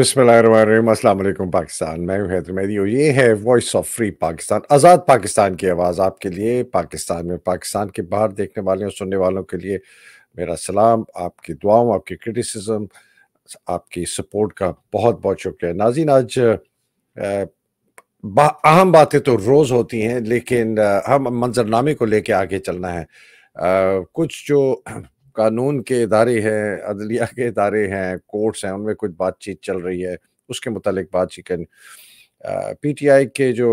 बिस्मिल्लाम पाकिस्तान मैं हैदर मेरी और ये है वॉइस ऑफ फ्री पाकिस्तान आज़ाद पाकिस्तान की आवाज़ आपके लिए पाकिस्तान में पाकिस्तान के बाहर देखने वाले और सुनने वालों के लिए मेरा सलाम आपकी दुआओं आपकी क्रिटिसिज्म आपकी सपोर्ट का बहुत बहुत शुक्रिया नाजीन आज बा, अहम बातें तो रोज़ होती हैं लेकिन हम मंजरनामे को लेकर आगे चलना है आ, कुछ जो कानून के इदारे हैं अदलिया के इदारे हैं कोर्ट्स हैं उनमें कुछ बातचीत चल रही है उसके मुतालिक बातचीत कर पीटीआई के जो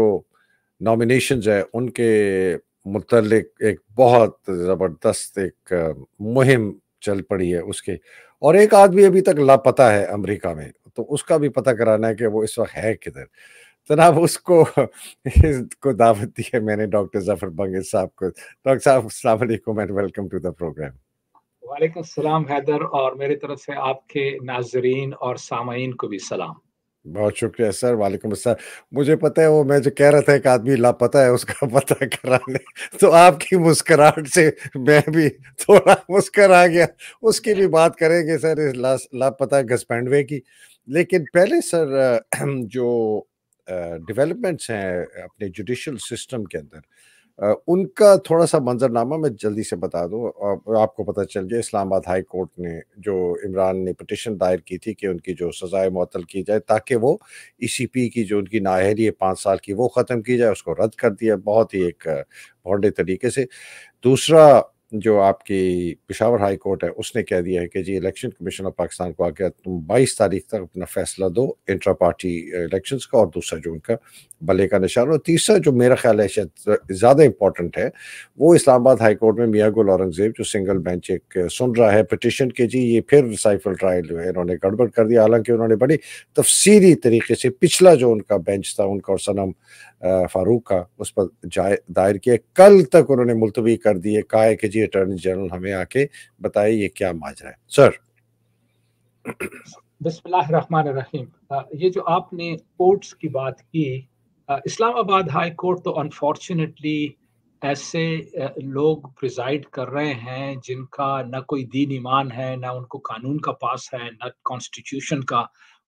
नॉमिनेशन है उनके मुतलक एक बहुत ज़बरदस्त एक मुहिम चल पड़ी है उसके और एक आदमी अभी तक लापता है अमेरिका में तो उसका भी पता कराना है कि वो इस वक्त है किधर जनाब उसको को दावत दी है मैंने डॉक्टर जफर बंगे साहब को डॉक्टर साहब अलैक्म and welcome to the program वालेकुम सलाम हैदर और मेरी तरफ से आपके नाजरीन और सामीन को भी सलाम बहुत शुक्रिया सर वालेकुम सर मुझे पता है वो मैं जो कह रहा था एक आदमी लापता है उसका पता कराने तो आपकी मुस्कराहट से मैं भी थोड़ा मुस्करा गया उसकी भी बात करेंगे सर इस ला, लापता घसपैंडवे की लेकिन पहले सर जो डेवलपमेंट्स हैं अपने जुडिशल सिस्टम के अंदर उनका थोड़ा सा मंजरनामा मैं जल्दी से बता दूं और आपको पता चल गया इस्लामाबाद हाई कोर्ट ने जो इमरान ने पटिशन दायर की थी कि उनकी जो सज़ाएं मअतल की जाए ताकि वो ईसीपी e की जो उनकी नाहरी है पाँच साल की वो ख़त्म की जाए उसको रद्द कर दिया बहुत ही एक भौंडे तरीके से दूसरा जो आपकी पिशावर हाई कोर्ट है उसने कह दिया है कि जी इलेक्शन कमीशन ऑफ पाकिस्तान को आगे तुम 22 तारीख तक अपना फैसला दो इंट्रा पार्टी इलेक्शंस का और दूसरा जो उनका भले का निशान और तीसरा जो मेरा ख्याल है शायद ज़्यादा इंपॉर्टेंट है वो इस्लामाबाद हाई कोर्ट में मियाँ गुल औरंगजेब जो सिंगल बेंच एक सुन रहा है पटिशन के जी ये फिर साइफल ट्रायल जो है इन्होंने गड़बड़ कर दिया हालांकि उन्होंने बड़ी तफसीली तरीके से पिछला जो उनका बेंच था उनका और सनम फारूक का उस पर दायर किया कल तक उन्होंने मुलतवी कर दिए कहा है कि डीजी अटॉर्नी जनरल हमें आके बताए ये क्या माजरा है सर बिस्मिल्लाहिर्रहमानिर्रहीम ये जो आपने कोर्ट्स की बात की इस्लामाबाद हाई कोर्ट तो अनफॉर्चुनेटली ऐसे लोग प्रिजाइड कर रहे हैं जिनका ना कोई दीन ईमान है ना उनको कानून का पास है ना कॉन्स्टिट्यूशन का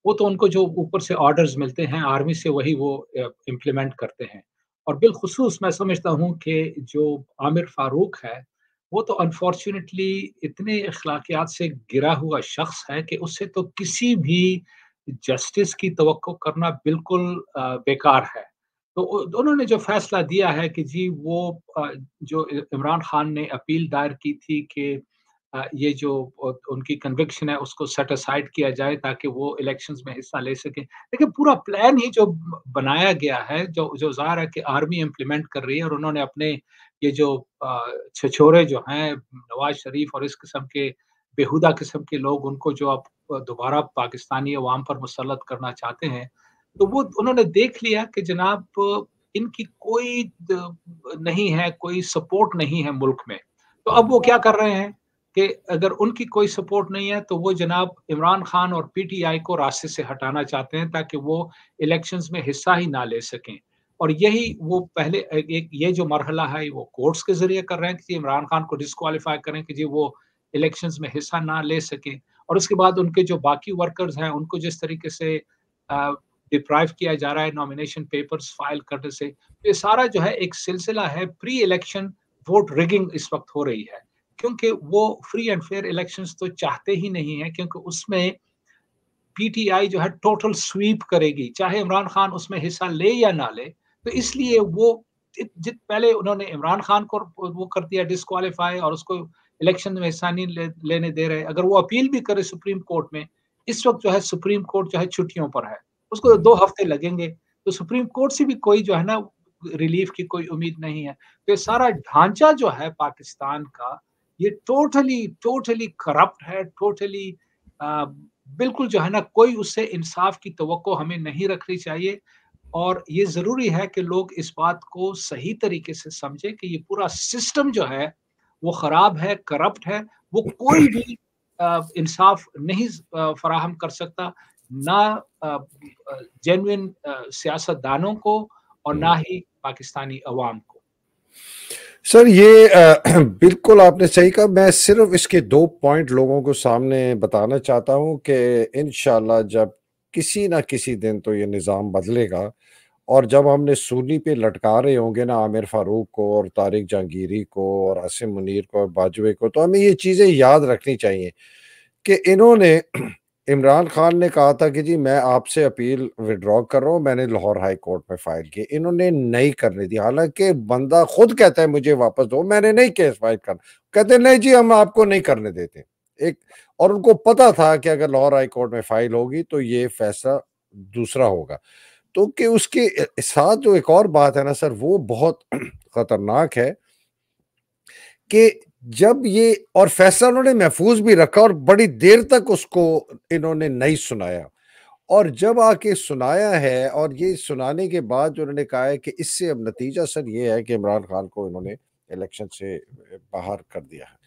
वो तो उनको जो ऊपर से ऑर्डर्स मिलते हैं आर्मी से वही वो इम्प्लीमेंट करते हैं और बिलखसूस मैं समझता हूँ कि जो आमिर फारूक है वो तो अनफॉर्चुनेटली इतने अखलाकियात से गिरा हुआ शख्स है कि उससे तो किसी भी जस्टिस की तो करना बिल्कुल बेकार है तो उन्होंने जो फैसला दिया है कि जी वो जो इमरान खान ने अपील दायर की थी कि ये जो उनकी कन्विक्शन है उसको सेटिसाइड किया जाए ताकि वो इलेक्शंस में हिस्सा ले सकें लेकिन पूरा प्लान ही जो बनाया गया है जो जो ज़ाहिर है कि आर्मी इम्प्लीमेंट कर रही है और उन्होंने अपने ये जो छछोरे जो हैं नवाज शरीफ और इस किस्म के बेहुदा किस्म के लोग उनको जो आप दोबारा पाकिस्तानी अवाम पर मुसलत करना चाहते हैं तो वो उन्होंने देख लिया कि जनाब इनकी कोई नहीं है कोई सपोर्ट नहीं है मुल्क में तो अब वो क्या कर रहे हैं कि अगर उनकी कोई सपोर्ट नहीं है तो वो जनाब इमरान खान और पीटीआई को रास्ते से हटाना चाहते हैं ताकि वो इलेक्शंस में हिस्सा ही ना ले सकें और यही वो पहले एक ये जो मरहला है वो कोर्ट्स के जरिए कर रहे हैं कि इमरान खान को डिसक्वालीफाई करें कि जी वो इलेक्शंस में हिस्सा ना ले सके और उसके बाद उनके जो बाकी वर्कर्स हैं उनको जिस तरीके से डिप्राइव किया जा रहा है नॉमिनेशन पेपर्स फाइल करने से ये सारा जो है एक सिलसिला है प्री इलेक्शन वोट रिगिंग इस वक्त हो रही है क्योंकि वो फ्री एंड फेयर इलेक्शंस तो चाहते ही नहीं है क्योंकि उसमें पीटीआई जो है टोटल स्वीप करेगी चाहे इमरान खान उसमें हिस्सा ले या ना ले तो इसलिए वो जित पहले उन्होंने इमरान खान को वो कर दिया डिसकालीफाई और उसको इलेक्शन में हिस्सा नहीं ले, लेने दे रहे अगर वो अपील भी करे सुप्रीम कोर्ट में इस वक्त जो है सुप्रीम कोर्ट जो है छुट्टियों पर है उसको दो हफ्ते लगेंगे तो सुप्रीम कोर्ट से भी कोई जो है ना रिलीफ की कोई उम्मीद नहीं है तो ये सारा ढांचा जो है पाकिस्तान का ये टोटली टोटली करप्ट है टोटली आ, बिल्कुल जो है ना कोई उससे इंसाफ की तो हमें नहीं रखनी चाहिए और ये जरूरी है कि लोग इस बात को सही तरीके से समझें कि ये पूरा सिस्टम जो है वो खराब है करप्ट है वो कोई भी इंसाफ नहीं फराहम कर सकता ना जेनविन सियासतदानों को और ना ही पाकिस्तानी अवाम को सर ये बिल्कुल आपने सही कहा मैं सिर्फ इसके दो पॉइंट लोगों को सामने बताना चाहता हूँ कि इन जब किसी ना किसी दिन तो ये निज़ाम बदलेगा और जब हमने सूनी पे लटका रहे होंगे ना आमिर फारूक को और तारिक जहांगीरी को और आसिम मुनीर को और बाजवे को तो हमें ये चीज़ें याद रखनी चाहिए कि इन्होंने इमरान खान ने कहा था कि जी मैं आपसे अपील विड्रॉ कर रहा हूँ मैंने लाहौर हाई कोर्ट में फाइल की इन्होंने नहीं करने दी हालांकि बंदा खुद कहता है मुझे वापस दो मैंने नहीं केस फाइल करना कहते नहीं जी हम आपको नहीं करने देते एक और उनको पता था कि अगर लाहौर हाई कोर्ट में फाइल होगी तो ये फैसला दूसरा होगा तो कि उसके साथ जो एक और बात है ना सर वो बहुत खतरनाक है कि जब ये और फैसला उन्होंने महफूज भी रखा और बड़ी देर तक उसको इन्होंने नहीं सुनाया और जब आके सुनाया है और ये सुनाने के बाद जो उन्होंने कहा है कि इससे अब नतीजा सर ये है कि इमरान खान को इन्होंने इलेक्शन से बाहर कर दिया है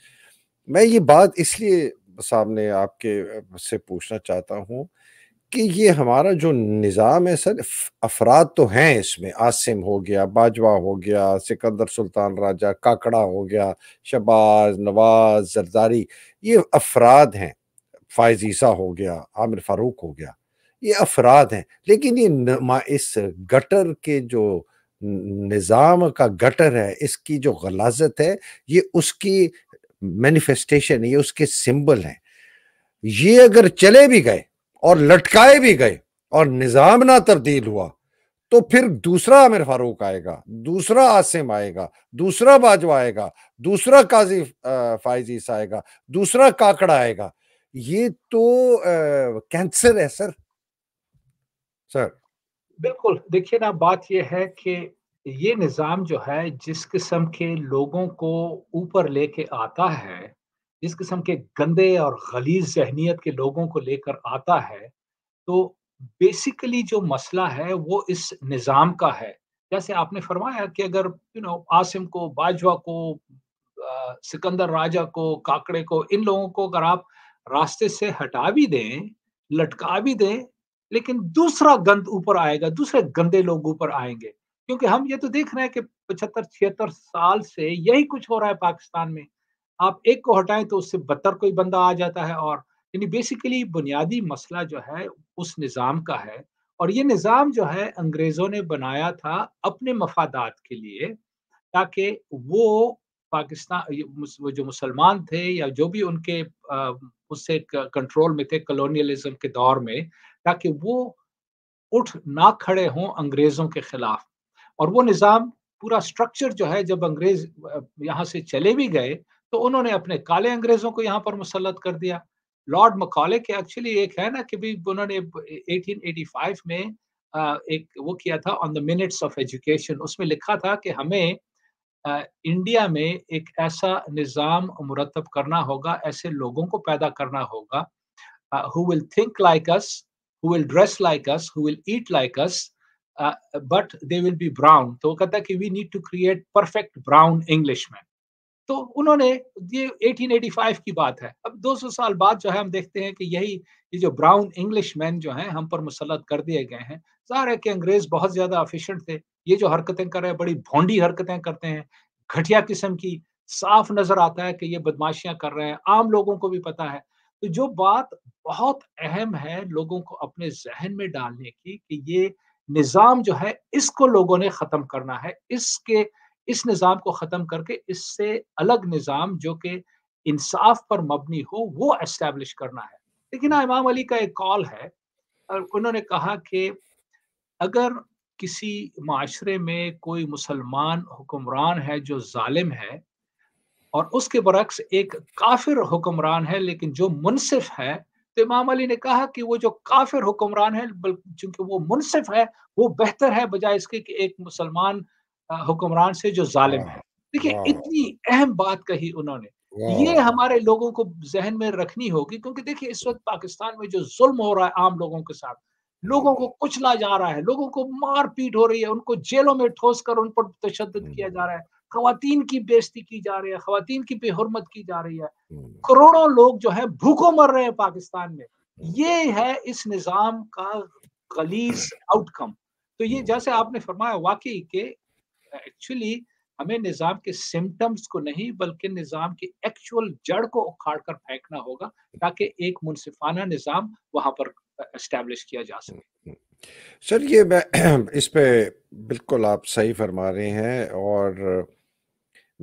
मैं ये बात इसलिए सामने आपके से पूछना चाहता हूँ कि ये हमारा जो निज़ाम है सर अफराद तो हैं इसमें आसिम हो गया बाजवा हो गया सिकंदर सुल्तान राजा काकड़ा हो गया शबाज नवाज जरदारी ये अफराद हैं फायजीसा हो गया आमिर फारूक हो गया ये अफराद हैं लेकिन ये इस गटर के जो निज़ाम का गटर है इसकी जो गलाजत है ये उसकी मैनिफेस्टेशन ये उसके सिंबल हैं ये अगर चले भी गए और लटकाए भी गए और निज़ाम ना तब्दील हुआ तो फिर दूसरा आमिर फारूक आएगा दूसरा आसिम आएगा दूसरा बाजवा आएगा दूसरा काजी फाइजीस आएगा दूसरा काकड़ा आएगा ये तो आ, कैंसर है सर सर बिल्कुल देखिए ना बात यह है कि ये निज़ाम जो है जिस किस्म के लोगों को ऊपर लेके आता है इस किस्म के गंदे और गलीज जहनीत के लोगों को लेकर आता है तो बेसिकली जो मसला है वो इस निज़ाम का है जैसे आपने फरमाया कि अगर यू नो आसिम को बाजवा को आ, सिकंदर राजा को काकड़े को इन लोगों को अगर आप रास्ते से हटा भी दें लटका भी दें लेकिन दूसरा गंद ऊपर आएगा दूसरे गंदे लोग ऊपर आएंगे क्योंकि हम ये तो देख रहे हैं कि पचहत्तर छिहत्तर साल से यही कुछ हो रहा है पाकिस्तान में आप एक को हटाएं तो उससे बदतर कोई बंदा आ जाता है और यानी बेसिकली बुनियादी मसला जो है उस निज़ाम का है और ये निज़ाम जो है अंग्रेज़ों ने बनाया था अपने मफादात के लिए ताकि वो पाकिस्तान वो जो मुसलमान थे या जो भी उनके उससे कंट्रोल में थे कलोनियलिज्म के दौर में ताकि वो उठ ना खड़े हों अंग्रेज़ों के ख़िलाफ़ और वो निज़ाम पूरा स्ट्रक्चर जो है जब अंग्रेज़ यहाँ से चले भी गए तो उन्होंने अपने काले अंग्रेजों को यहाँ पर मुसलत कर दिया लॉर्ड मकौले के एक्चुअली एक है ना कि भी उन्होंने 1885 में एक वो किया था on the minutes of education उसमें लिखा था कि हमें इंडिया में एक ऐसा निज़ाम मुरतब करना होगा ऐसे लोगों को पैदा करना होगा who will think like us who will dress like us who will eat like us but they will be brown तो वो कहता है कि we need to create perfect brown English man तो उन्होंने ये 1885 की बात है अब 200 साल बाद जो है हम देखते हैं कि यही ये जो ब्राउन इंग्लिश मैन जो हैं हम पर मुसलत कर दिए गए हैं जाहिर है कि अंग्रेज बहुत ज्यादा अफिशेंट थे ये जो हरकतें कर रहे हैं बड़ी भोंडी हरकतें करते हैं घटिया किस्म की साफ नजर आता है कि ये बदमाशियां कर रहे हैं आम लोगों को भी पता है तो जो बात बहुत अहम है लोगों को अपने जहन में डालने की कि ये निज़ाम जो है इसको लोगों ने ख़त्म करना है इसके इस निज़ाम को ख़त्म करके इससे अलग निज़ाम जो कि इंसाफ पर मबनी हो वो एस्टेब्लिश करना है लेकिन हाँ, इमाम अली का एक कॉल है और उन्होंने कहा कि अगर किसी माशरे में कोई मुसलमान हुक्मरान है जो जालिम है और उसके बरक्स एक काफिर हुक्मरान है लेकिन जो मुनसिफ है तो इमाम अली ने कहा कि वो जो काफिर हुक्मरान है चूंकि वो मुनसिफ है वो बेहतर है बजाय इसके कि एक मुसलमान हुक्मरान से जो जालिम है देखिए इतनी अहम बात कही उन्होंने ये हमारे लोगों को जहन में रखनी होगी क्योंकि देखिए इस वक्त पाकिस्तान में जो जुल्म हो रहा है आम लोगों के साथ लोगों को कुचला जा रहा है लोगों को मार पीट हो रही है उनको जेलों में ठोस कर उन पर तशद किया जा रहा है हम्म। खातन की बेजती की जा रही है खातन की बेहरमत की जा रही है हम्म। करोड़ों लोग जो है भूखों मर रहे हैं पाकिस्तान में हम्म। ये है इस निज़ाम का गलीस आउटकम तो ये जैसे आपने फरमाया वाकई के एक्चुअली हमें निज़ाम के सिम्टम्स को नहीं बल्कि निज़ाम की एक्चुअल जड़ को उखाड़ कर फेंकना होगा ताकि एक मुनसिफाना निज़ाम वहां पर एस्टेब्लिश किया जा सके सर ये मैं इस पे बिल्कुल आप सही फरमा रहे हैं और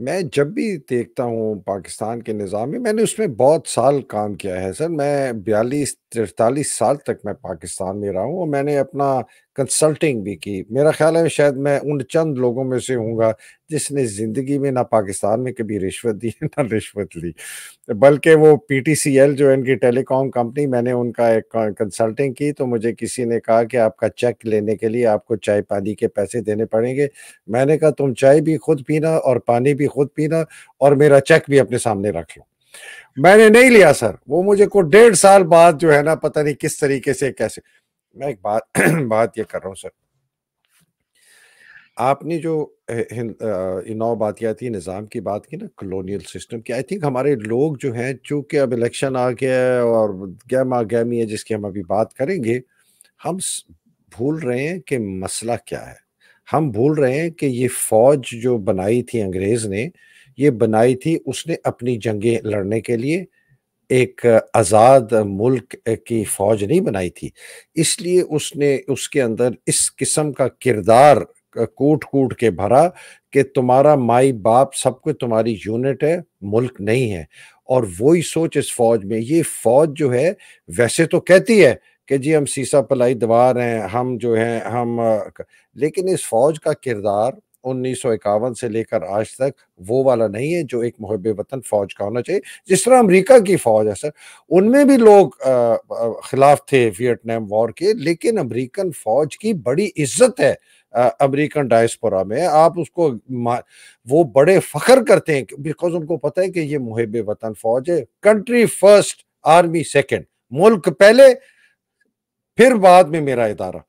मैं जब भी देखता हूँ पाकिस्तान के निज़ाम में मैंने उसमें बहुत साल काम किया है सर मैं बयालीस तिरतालीस साल तक मैं पाकिस्तान में रहा हूँ और मैंने अपना कंसल्टिंग भी की मेरा ख्याल है शायद मैं उन चंद लोगों में से हूँगा जिसने ज़िंदगी में ना पाकिस्तान में कभी रिश्वत दी ना रिश्वत ली बल्कि वो पीटीसीएल जो इनकी टेलीकॉम कंपनी मैंने उनका एक कंसल्टिंग की तो मुझे किसी ने कहा कि आपका चेक लेने के लिए आपको चाय पानी के पैसे देने पड़ेंगे मैंने कहा तुम चाय भी खुद पीना और पानी भी खुद पीना और मेरा चेक भी अपने सामने रख लो मैंने नहीं लिया सर वो मुझे को डेढ़ साल बाद जो है ना पता नहीं किस तरीके से कैसे मैं एक बात बात ये कर रहा हूँ सर आपने जो थी निज़ाम की बात की ना कलोनियल सिस्टम की आई थिंक हमारे लोग जो हैं चूँकि अब इलेक्शन आ गया है और आ गैमी है जिसकी हम अभी बात करेंगे हम भूल रहे हैं कि मसला क्या है हम भूल रहे हैं कि ये फ़ौज जो बनाई थी अंग्रेज़ ने ये बनाई थी उसने अपनी जंगें लड़ने के लिए एक आज़ाद मुल्क की फ़ौज नहीं बनाई थी इसलिए उसने उसके अंदर इस किस्म का किरदार कूट कूट के भरा कि तुम्हारा माई बाप सब कुछ तुम्हारी यूनिट है मुल्क नहीं है और वही सोच इस फौज में ये फौज जो है वैसे तो कहती है कि जी हम सीसा पलाई दवार हैं हम जो हैं हम लेकिन इस फौज का किरदार उन्नीस सौ इक्यावन से लेकर आज तक वो वाला नहीं है जो एक महब वतन फौज का होना चाहिए जिस तरह अमेरिका की फौज है सर उनमें भी लोग खिलाफ थे वियतनाम वॉर के लेकिन अमेरिकन फौज की बड़ी इज्जत है अमेरिकन डायस्पोरा में आप उसको वो बड़े फख्र करते हैं बिकॉज उनको पता है कि ये मुहब वतन फौज है कंट्री फर्स्ट आर्मी सेकेंड मुल्क पहले फिर बाद में मेरा इदारा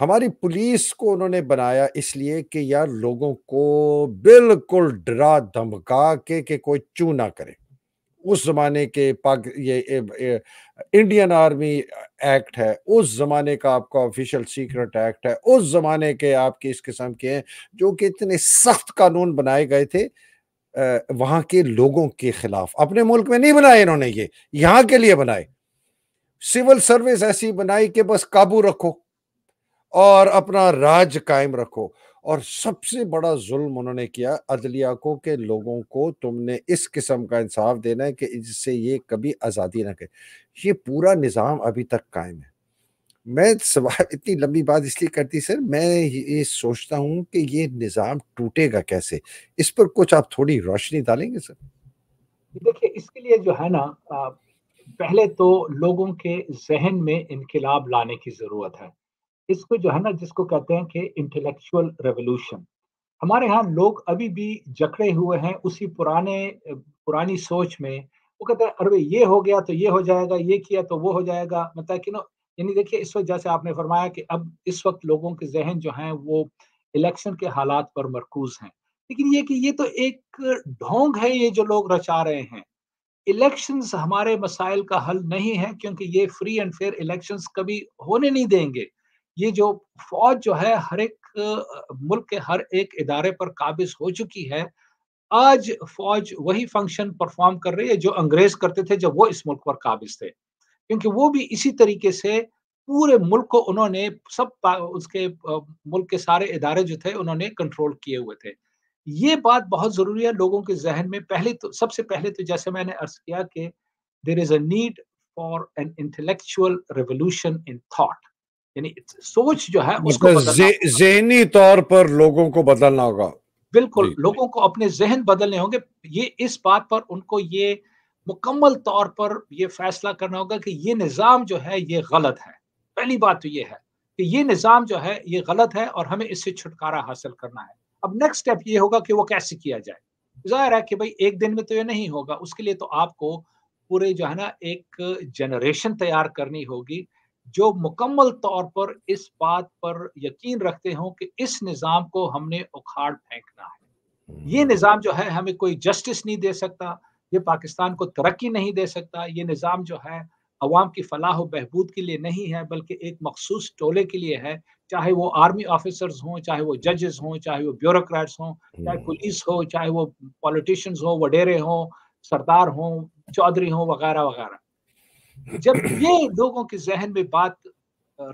हमारी पुलिस को उन्होंने बनाया इसलिए कि यार लोगों को बिल्कुल डरा धमका के कि कोई चू ना करे उस ज़माने के पाक ये ये, ये इंडियन आर्मी एक्ट है उस ज़माने का आपका ऑफिशियल सीक्रेट एक्ट है उस ज़माने के आपके इस किस्म के हैं जो कि इतने सख्त कानून बनाए गए थे वहां के लोगों के ख़िलाफ़ अपने मुल्क में नहीं बनाए इन्होंने ये यहां के लिए बनाए सिविल सर्विस ऐसी बनाई कि बस काबू रखो और अपना राज कायम रखो और सबसे बड़ा जुल्म उन्होंने किया अदलिया को के लोगों को तुमने इस किस्म का इंसाफ देना है कि इससे ये कभी आज़ादी ना करे ये पूरा निज़ाम अभी तक कायम है मैं सवाल इतनी लंबी बात इसलिए करती सर मैं ये सोचता हूँ कि ये निज़ाम टूटेगा कैसे इस पर कुछ आप थोड़ी रोशनी डालेंगे सर देखिए इसके लिए जो है ना पहले तो लोगों के जहन में इनकलाब लाने की ज़रूरत है इसको जो है ना जिसको कहते हैं कि इंटेलेक्चुअल रेवोल्यूशन हमारे यहाँ लोग अभी भी जकड़े हुए हैं उसी पुराने पुरानी सोच में वो कहते हैं अरे ये हो गया तो ये हो जाएगा ये किया तो वो हो जाएगा मतलब कि ना यानी देखिए इस वक्त जैसे आपने फरमाया कि अब इस वक्त लोगों के जहन जो हैं वो इलेक्शन के हालात पर मरकूज हैं लेकिन ये कि ये तो एक ढोंग है ये जो लोग रचा रहे हैं इलेक्शंस हमारे मसाइल का हल नहीं है क्योंकि ये फ्री एंड फेयर इलेक्शंस कभी होने नहीं देंगे ये जो फौज जो है हर एक मुल्क के हर एक इदारे पर काबिज हो चुकी है आज फौज वही फंक्शन परफॉर्म कर रही है जो अंग्रेज करते थे जब वो इस मुल्क पर काबिज थे क्योंकि वो भी इसी तरीके से पूरे मुल्क को उन्होंने सब उसके मुल्क के सारे इदारे जो थे उन्होंने कंट्रोल किए हुए थे ये बात बहुत जरूरी है लोगों के जहन में पहले तो सबसे पहले तो जैसे मैंने अर्ज किया कि there is a need for an intellectual revolution in thought यानी सोच जो है उसको जहनी तौर पर लोगों को बदलना होगा बिल्कुल लोगों को अपने जहन बदलने होंगे ये इस बात पर उनको ये मुकम्मल तौर पर ये फैसला करना होगा कि ये निज़ाम जो है ये गलत है पहली बात तो ये है कि ये निज़ाम जो है ये गलत है और हमें इससे छुटकारा हासिल करना है अब नेक्स्ट स्टेप ये होगा कि वो कैसे किया जाए जाहिर है कि भाई एक दिन में तो ये नहीं होगा उसके लिए तो आपको पूरे जो है ना एक जनरेशन तैयार करनी होगी जो मुकम्मल तौर पर इस बात पर यकीन रखते हों कि इस निज़ाम को हमने उखाड़ फेंकना है ये हम्म। निज़ाम जो है हमें कोई जस्टिस नहीं दे सकता ये पाकिस्तान को तरक्की नहीं दे सकता ये निज़ाम जो है अवाम की फलाह व बहबूद के लिए नहीं है बल्कि एक मखसूस टोले के लिए है चाहे वो आर्मी ऑफिसर्स हों चाहे वो जजेस हों चाहे वो ब्यूरोक्रेट्स हों चाहे हम्म। पुलिस हो चाहे वो पॉलिटिशियंस हों वडेरे हों सरदार हों चौधरी हों वगैरह वगैरह जब ये लोगों के जहन में बात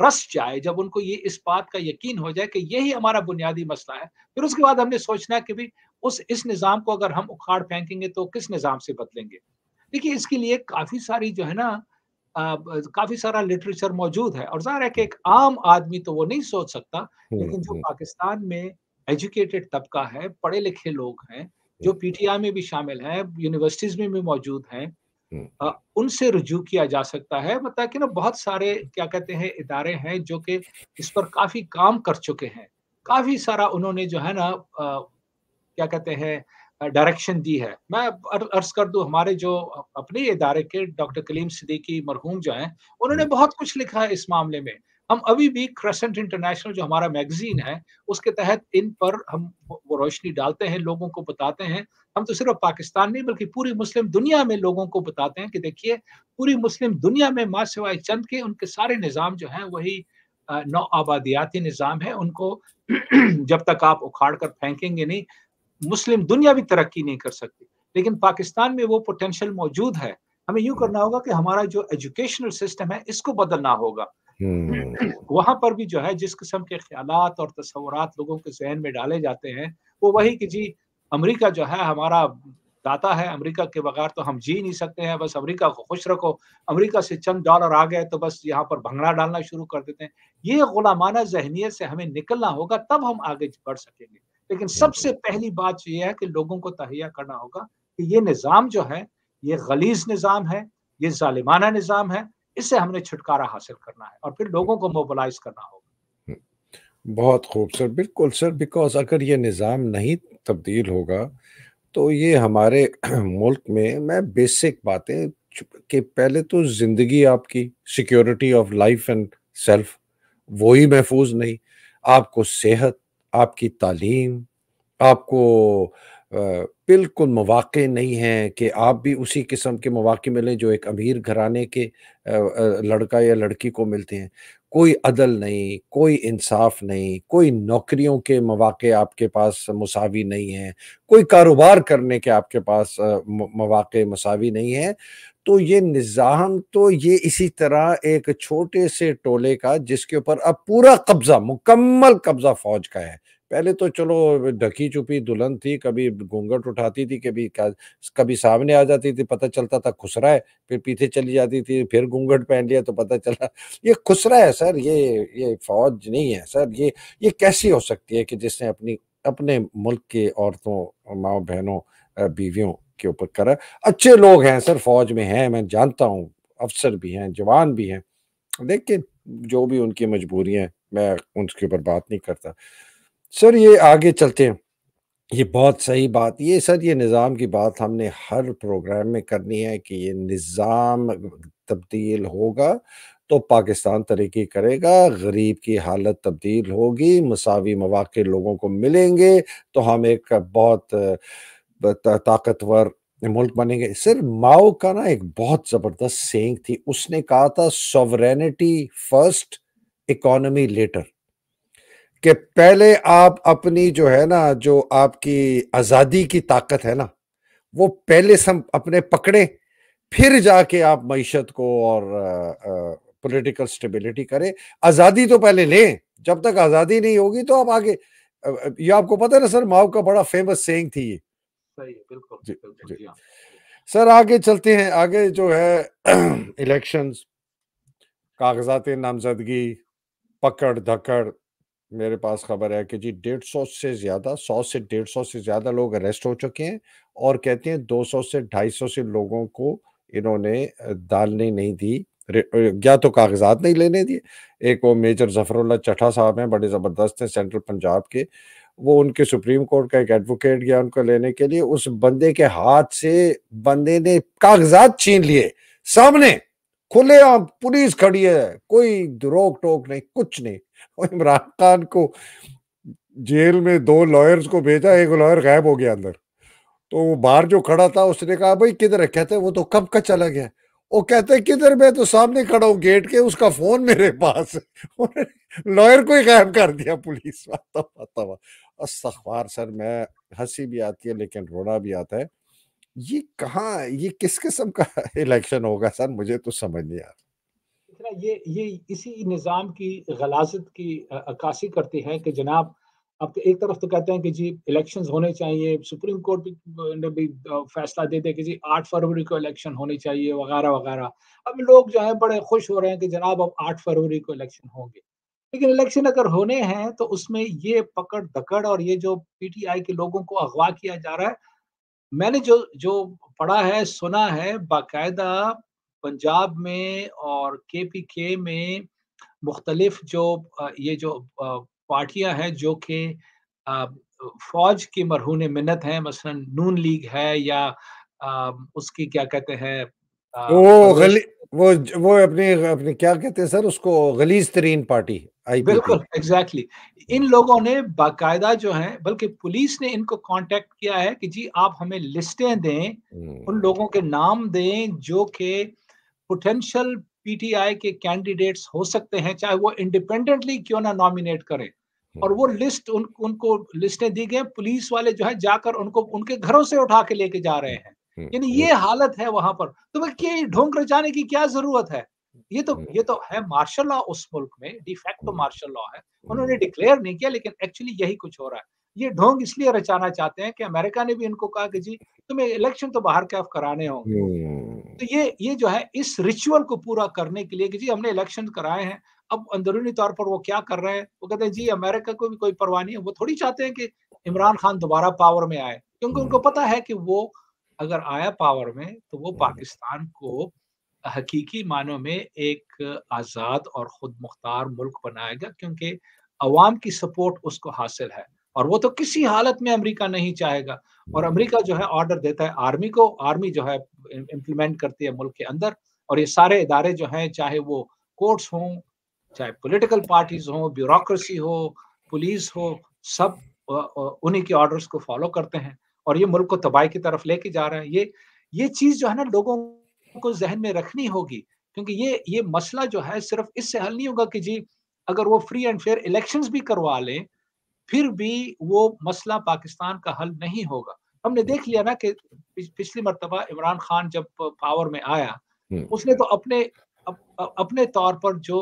रस जाए जब उनको ये इस बात का यकीन हो जाए कि यही हमारा बुनियादी मसला है फिर उसके बाद हमने सोचना कि भी उस इस निज़ाम को अगर हम उखाड़ फेंकेंगे तो किस निज़ाम से बदलेंगे देखिए इसके लिए काफ़ी सारी जो है ना काफ़ी सारा लिटरेचर मौजूद है और ज़ाहिर है कि एक आम आदमी तो वो नहीं सोच सकता हम्म, लेकिन जो हम्म। पाकिस्तान में एजुकेटेड तबका है पढ़े लिखे लोग हैं जो हम्म। पीटीआई में भी शामिल हैं यूनिवर्सिटीज़ में भी मौजूद हैं हम्म। उनसे रुजू किया जा सकता है मतलब कि ना बहुत सारे क्या कहते हैं इदारे हैं जो कि इस पर काफी काम कर चुके हैं काफी सारा उन्होंने जो है ना क्या कहते हैं डायरेक्शन दी है मैं अर्ज कर दू हमारे जो अपने इदारे के डॉक्टर कलीम सिद्दीकी मरहूम जो हैं उन्होंने हम्म। बहुत कुछ लिखा है इस मामले में हम अभी भी क्रेसेंट इंटरनेशनल जो हमारा मैगजीन है उसके तहत इन पर हम वो रोशनी डालते हैं लोगों को बताते हैं हम तो सिर्फ पाकिस्तान नहीं बल्कि पूरी मुस्लिम दुनिया में लोगों को बताते हैं कि देखिए पूरी मुस्लिम दुनिया में माँ सिवाय चंद के उनके सारे निज़ाम जो हैं वही नौ आबादियाती निज़ाम है उनको जब तक आप उखाड़ कर फेंकेंगे नहीं मुस्लिम दुनिया भी तरक्की नहीं कर सकती लेकिन पाकिस्तान में वो पोटेंशियल मौजूद है हमें यूँ करना होगा कि हमारा जो एजुकेशनल सिस्टम है इसको बदलना होगा हम्म। वहां पर भी जो है जिस किस्म के ख्याल और तस्वर लोगों के जहन में डाले जाते हैं वो वही कि जी अमरीका जो है हमारा दाता है अमरीका के बगैर तो हम जी नहीं सकते हैं बस अमरीका को खुश रखो अमरीका से चंद डॉलर आ गए तो बस यहाँ पर भंगड़ा डालना शुरू कर देते हैं ये गुलामाना जहनीत से हमें निकलना होगा तब हम आगे बढ़ सकेंगे लेकिन सबसे पहली बात तो यह है कि लोगों को तहिया करना होगा कि ये निज़ाम जो है ये गलीज निज़ाम है ये ालिमाना निज़ाम है इससे हमने छुटकारा हासिल करना है और फिर लोगों को मोबिलाइज करना होगा बहुत खूब सर बिल्कुल सर बिकॉज अगर ये निज़ाम नहीं तब्दील होगा तो ये हमारे मुल्क में मैं बेसिक बातें कि पहले तो ज़िंदगी आपकी security of life and self वही महफूज नहीं आपको सेहत आपकी तालीम आपको बिल्कुल मौाक नहीं हैं कि आप भी उसी किस्म के मौाक़े मिलें जो एक अमीर घराने के लड़का या लड़की को मिलते हैं कोई अदल नहीं कोई इंसाफ नहीं कोई नौकरियों के मौाक़े आपके पास मसावी नहीं हैं कोई कारोबार करने के आपके पास मौाक़े मसावी नहीं हैं तो ये निज़ाम तो ये इसी तरह एक छोटे से टोले का जिसके ऊपर अब पूरा कब्ज़ा मुकम्मल कब्ज़ा फ़ौज का है पहले तो चलो ढकी छुपी दुल्हन थी कभी घूंघट उठाती थी कभी कभी सामने आ जाती थी पता चलता था खुसरा है फिर पीछे चली जाती थी फिर घूंघट पहन लिया तो पता चला ये खुसरा है सर ये ये फौज नहीं है सर ये ये कैसी हो सकती है कि जिसने अपनी अपने मुल्क के औरतों माओ बहनों बीवियों के ऊपर करा अच्छे लोग हैं सर फौज में हैं मैं जानता हूँ अफसर भी हैं जवान भी हैं लेकिन जो भी उनकी मजबूरियाँ हैं मैं उनके ऊपर बात नहीं करता सर ये आगे चलते हैं ये बहुत सही बात ये सर ये निज़ाम की बात हमने हर प्रोग्राम में करनी है कि ये निज़ाम तब्दील होगा तो पाकिस्तान तरक्की करेगा गरीब की हालत तब्दील होगी मसावी मौाक़ लोगों को मिलेंगे तो हम एक बहुत ताकतवर मुल्क बनेंगे सर माओ का ना एक बहुत ज़बरदस्त सेंग थी उसने कहा था सॉवरेनिटी फर्स्ट इकोनॉमी लेटर कि पहले आप अपनी जो है ना जो आपकी आज़ादी की ताकत है ना वो पहले सम अपने पकड़े फिर जाके आप मीशत को और पॉलिटिकल स्टेबिलिटी करें आज़ादी तो पहले लें जब तक आज़ादी नहीं होगी तो आप आगे ये आपको पता है ना सर माओ का बड़ा फेमस सेंग थी ये सही बिल्कुल, हाँ। सर आगे चलते हैं आगे जो है इलेक्शंस कागजात नामजदगी पकड़ धकड़ मेरे पास खबर है कि जी डेढ़ सौ से ज्यादा सौ से डेढ़ सौ से ज्यादा लोग अरेस्ट हो चुके हैं और कहते हैं दो सौ से ढाई सौ से लोगों को इन्होंने डालने नहीं दी या तो कागजात नहीं लेने दिए एक वो मेजर जफरुल्ला चटा साहब हैं बड़े ज़बरदस्त हैं सेंट्रल पंजाब के वो उनके सुप्रीम कोर्ट का एक एडवोकेट गया उनको लेने के लिए उस बंदे के हाथ से बंदे ने कागजात छीन लिए सामने खुले आप पुलिस खड़ी है कोई रोक टोक नहीं कुछ नहीं और इमरान खान को जेल में दो लॉयर्स को भेजा एक लॉयर गायब हो गया अंदर तो वो बाहर जो खड़ा था उसने कहा भाई किधर है कहते वो तो कब का चला गया वो कहते किधर मैं तो सामने खड़ा हूँ गेट के उसका फोन मेरे पास लॉयर को ही गायब कर दिया पुलिस अस्तखबार सर मैं हंसी भी आती है लेकिन रोना भी आता है ये कहा ये किस किस्म का इलेक्शन होगा सर मुझे तो समझ नहीं आ रहा ये ये इसी निज़ाम की गलाजत की अक्सी करती है कि जनाब अब तो एक तरफ तो कहते हैं कि जी इलेक्शन होने चाहिए सुप्रीम कोर्ट ने भी फैसला दे दे कि जी आठ फरवरी को इलेक्शन होने चाहिए वगैरह वगैरह अब लोग जो है बड़े खुश हो रहे हैं कि जनाब अब आठ फरवरी को इलेक्शन होंगे लेकिन इलेक्शन अगर होने हैं तो उसमें ये पकड़ दकड़ और ये जो पीटीआई के लोगों को अगवा किया जा रहा है मैंने जो जो पढ़ा है सुना है बाकायदा पंजाब में और के पी के में मुख्तलिफ जो ये जो पार्टियां हैं जो कि फौज की मरहून मिन्नत हैं मसलन नून लीग है या उसकी क्या कहते हैं वो वो अपने अपने क्या कहते हैं सर उसको गलीज तरीन पार्टी बिल्कुल एग्जैक्टली exactly. इन लोगों ने बाकायदा जो है बल्कि पुलिस ने इनको कांटेक्ट किया है कि जी आप हमें लिस्टें दें हम्म। उन लोगों के नाम दें जो के पोटेंशियल पीटीआई के कैंडिडेट्स हो सकते हैं चाहे वो इंडिपेंडेंटली क्यों ना नॉमिनेट करें हम्म। और वो लिस्ट उन उनको लिस्टें दी गई पुलिस वाले जो है जाकर उनको उनके घरों से उठा के लेके जा रहे हैं हम्म, यानी हम्म। ये हालत है वहां पर तो ये ढोंग रचाने की क्या जरूरत है ये तो हम्म। ये तो है मार्शल लॉ उस मुल्क में डिफेक्ट मार्शल लॉ है उन्होंने डिक्लेयर नहीं किया लेकिन एक्चुअली यही कुछ हो रहा है ये ढोंग इसलिए रचाना चाहते हैं कि अमेरिका ने भी इनको कहा कि जी तुम्हें इलेक्शन तो बाहर कैफ कराने होंगे तो ये ये जो है इस रिचुअल को पूरा करने के लिए कि जी हमने इलेक्शन कराए हैं अब अंदरूनी तौर पर वो क्या कर रहे हैं वो कहते हैं जी अमेरिका को भी कोई परवाह नहीं है वो थोड़ी चाहते हैं कि इमरान खान दोबारा पावर में आए क्योंकि उनको पता है कि वो अगर आया पावर में तो वो पाकिस्तान को हकीकी मानों में एक आज़ाद और खुद मुख्तार मुल्क बनाएगा क्योंकि अवाम की सपोर्ट उसको हासिल है और वो तो किसी हालत में अमेरिका नहीं चाहेगा और अमेरिका जो है ऑर्डर देता है आर्मी को आर्मी जो है इम्प्लीमेंट करती है मुल्क के अंदर और ये सारे इदारे जो हैं चाहे वो कोर्ट्स हों चाहे पॉलिटिकल पार्टीज हों ब्यूरोक्रेसी हो पुलिस हो सब उन्हीं के ऑर्डर्स को फॉलो करते हैं और ये मुल्क को तबाही की तरफ लेके जा रहे हैं ये ये चीज जो है ना लोगों को जहन में रखनी होगी क्योंकि ये ये मसला जो है सिर्फ इससे हल नहीं होगा कि जी अगर वो फ्री एंड फेयर इलेक्शन भी करवा लें फिर भी वो मसला पाकिस्तान का हल नहीं होगा हमने देख लिया ना कि पिछली मरतबा इमरान खान जब पावर में आया हम्म। उसने तो अपने अप, अपने तौर पर जो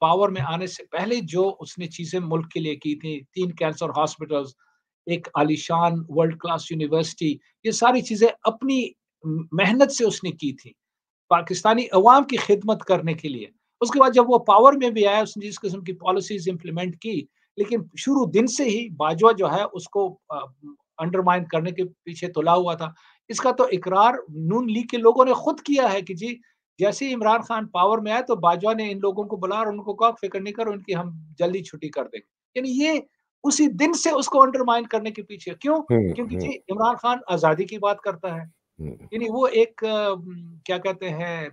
पावर में आने से पहले जो उसने चीजें मुल्क के लिए की थी तीन कैंसर हॉस्पिटल्स एक आलिशान वर्ल्ड क्लास यूनिवर्सिटी ये सारी चीज़ें अपनी मेहनत से उसने की थी पाकिस्तानी अवाम की खिदमत करने के लिए उसके बाद जब वो पावर में भी आया उसने जिस किस्म की पॉलिसीज इम्प्लीमेंट की लेकिन शुरू दिन से ही बाजवा जो है उसको अंडरमाइन करने के पीछे तुला हुआ था इसका तो इकरार नून लीग के लोगों ने खुद किया है कि जी जैसे ही इमरान खान पावर में आया तो बाजवा ने इन लोगों को बुला और उनको कहा फिक्र नहीं करो इनकी हम जल्दी छुट्टी कर देंगे यानी ये उसी दिन से उसको अंडरमाइन करने के पीछे क्यों हम्म, क्योंकि हम्म। जी इमरान खान आजादी की बात करता है हम्म। यानी वो एक क्या कहते हैं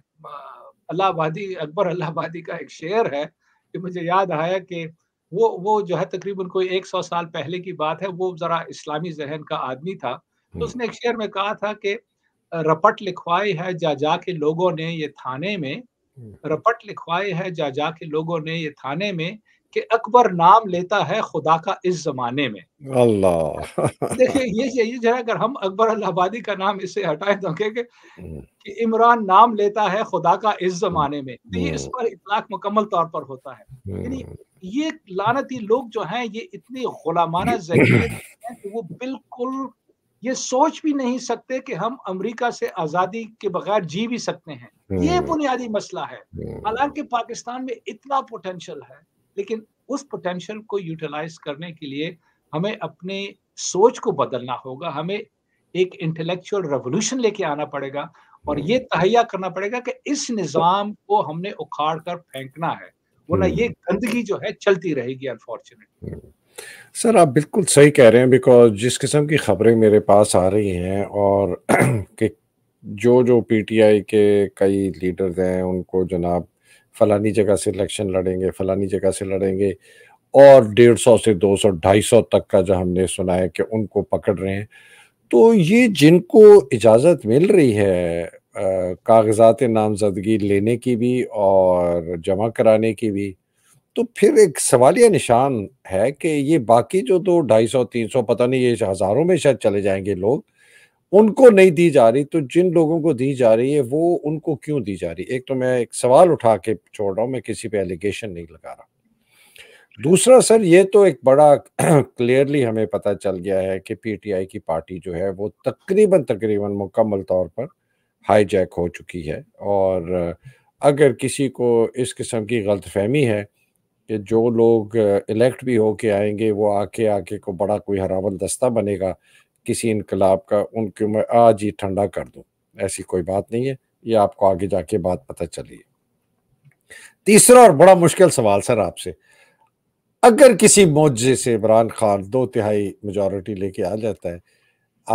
अल्लाहबादी अकबर अल्लाहबादी का एक शेर है कि मुझे याद आया कि वो वो जो है तकरीबन कोई एक सौ साल पहले की बात है वो जरा इस्लामी जहन का आदमी था तो उसने एक शेर में कहा था कि रपट लिखवाई है जा जा के लोगों ने ये थाने में रपट लिखवाई है जा जा के लोगों ने ये थाने में कि अकबर नाम लेता है खुदा का इस जमाने में अल्लाह देखिए ये जो है अगर हम अकबर अल्लाहाबादी का नाम इसे हटाएं तो हम्म। कि इमरान नाम लेता है खुदा का इस जमाने में तो ये इस हम्म। पर इतलाक मुकम्मल तौर पर होता है यानी हम्म। ये लानती लोग जो हैं ये इतनी गुलामाना जहरी कि वो बिल्कुल ये सोच भी नहीं सकते कि हम अमेरिका से आज़ादी के बगैर जी भी सकते हैं ये बुनियादी मसला है हालांकि पाकिस्तान में इतना पोटेंशियल है लेकिन उस पोटेंशियल को यूटिलाइज करने के लिए हमें अपने सोच को बदलना होगा हमें एक इंटेलेक्चुअल रेवोल्यूशन लेके आना पड़ेगा और ये हम्म। तहैया करना पड़ेगा कि इस निज़ाम को हमने उखाड़ कर फेंकना है वरना ये हम्म। गंदगी जो है चलती रहेगी अनफॉर्चुनेटली हम्म। सर आप बिल्कुल सही कह रहे हैं बिकॉज जिस किस्म की खबरें मेरे पास आ रही हैं और कि जो जो पीटीआई के कई लीडर्स हैं उनको जनाब फ़लानी जगह से इलेक्शन लड़ेंगे फ़लानी जगह से लड़ेंगे और डेढ़ सौ से दो सौ ढाई सौ तक का जो हमने सुना है कि उनको पकड़ रहे हैं तो ये जिनको इजाज़त मिल रही है कागजात नामजदगी लेने की भी और जमा कराने की भी तो फिर एक सवालिया निशान है कि ये बाकी जो दो ढाई सौ तीन सौ पता नहीं ये हज़ारों में शायद चले जाएंगे लोग उनको नहीं दी जा रही तो जिन लोगों को दी जा रही है वो उनको क्यों दी जा रही एक तो मैं एक सवाल उठा के छोड़ रहा हूँ मैं किसी पे एलिगेशन नहीं लगा रहा दूसरा सर ये तो एक बड़ा क्लियरली हमें पता चल गया है कि पीटीआई की पार्टी जो है वो तकरीबन तकरीबन मुकम्मल तौर पर हाईजैक हो चुकी है और अगर किसी को इस किस्म की गलतफहमी है कि जो लोग इलेक्ट भी होके आएंगे वो आके आके को बड़ा कोई हरावल दस्ता बनेगा किसी इनकलाब का उनको मैं आज ही ठंडा कर दूँ ऐसी कोई बात नहीं है ये आपको आगे जाके बात पता चली तीसरा और बड़ा मुश्किल सवाल सर आपसे अगर किसी मोजे से इमरान खान दो तिहाई मेजोरिटी लेके आ जाता है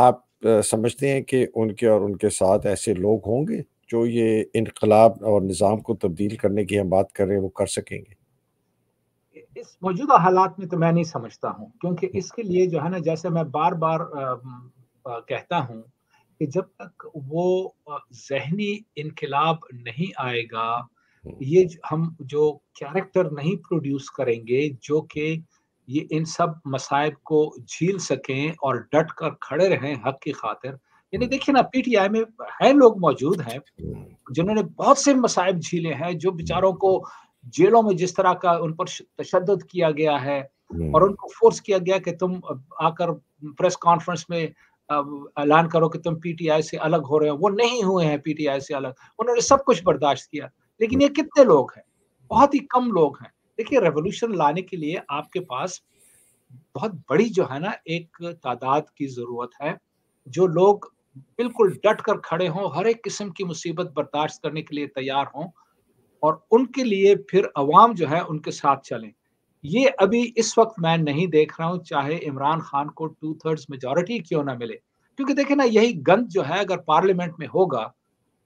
आप समझते हैं कि उनके और उनके साथ ऐसे लोग होंगे जो ये इनकलाब और निज़ाम को तब्दील करने की हम बात कर रहे हैं वो कर सकेंगे इस मौजूदा हालात में तो मैं नहीं समझता हूँ क्योंकि इसके लिए जो है ना जैसे मैं बार बार आ, आ, कहता हूँ कि जब तक वो जहनी इनकलाब नहीं आएगा ये हम जो कैरेक्टर नहीं प्रोड्यूस करेंगे जो कि ये इन सब मसायब को झील सकें और डट कर खड़े रहें हक की खातिर यानी देखिए ना पीटीआई में है लोग मौजूद हैं हम्म। जिन्होंने बहुत से मसायब झीले हैं जो बेचारों को जेलों में जिस तरह का उन पर तशद किया गया है और उनको फोर्स किया गया कि तुम आकर प्रेस कॉन्फ्रेंस में ऐलान करो कि तुम पीटीआई से अलग हो रहे हो वो नहीं हुए हैं पीटीआई से अलग उन्होंने सब कुछ बर्दाश्त किया लेकिन ये कितने लोग हैं बहुत ही कम लोग हैं देखिए रेवोल्यूशन लाने के लिए आपके पास बहुत बड़ी जो है ना एक तादाद की जरूरत है जो लोग बिल्कुल डट कर खड़े हों हर एक किस्म की मुसीबत बर्दाश्त करने के लिए तैयार हों और उनके लिए फिर अवाम जो है उनके साथ चलें ये अभी इस वक्त मैं नहीं देख रहा हूँ चाहे इमरान खान को टू थर्ड्स मेजोरिटी क्यों ना मिले क्योंकि देखे ना यही गंद जो है अगर पार्लियामेंट में होगा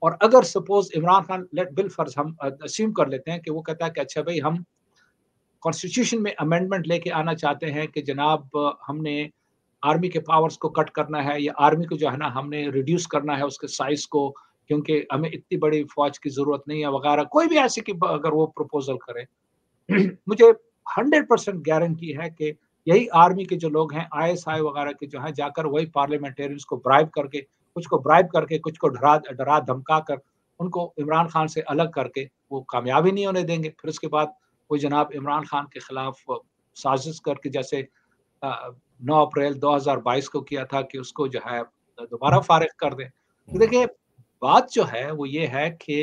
और अगर सपोज इमरान खान लेट बिल फर्ज हम असीम कर लेते हैं कि वो कहता है कि अच्छा भाई हम कॉन्स्टिट्यूशन में अमेंडमेंट लेके आना चाहते हैं कि जनाब हमने आर्मी के पावर्स को कट करना है या आर्मी को जो है ना हमने रिड्यूस करना है उसके साइज को क्योंकि हमें इतनी बड़ी फौज की जरूरत नहीं है वगैरह कोई भी ऐसी की अगर वो प्रपोजल करे मुझे हंड्रेड परसेंट गारंटी है कि यही आर्मी के जो लोग हैं आई एस आई वगैरह के जो हैं जाकर वही पार्लियामेंटेरियंस को ब्राइब करके कुछ को ब्राइब करके कुछ को डरा डरा धमका कर उनको इमरान खान से अलग करके वो कामयाबी नहीं होने देंगे फिर उसके बाद वो जनाब इमरान खान के खिलाफ साजिश करके जैसे नौ अप्रैल 2022 को किया था कि उसको जो है दोबारा फारिग कर दें तो हम्म। देखिए बात जो है वो ये है कि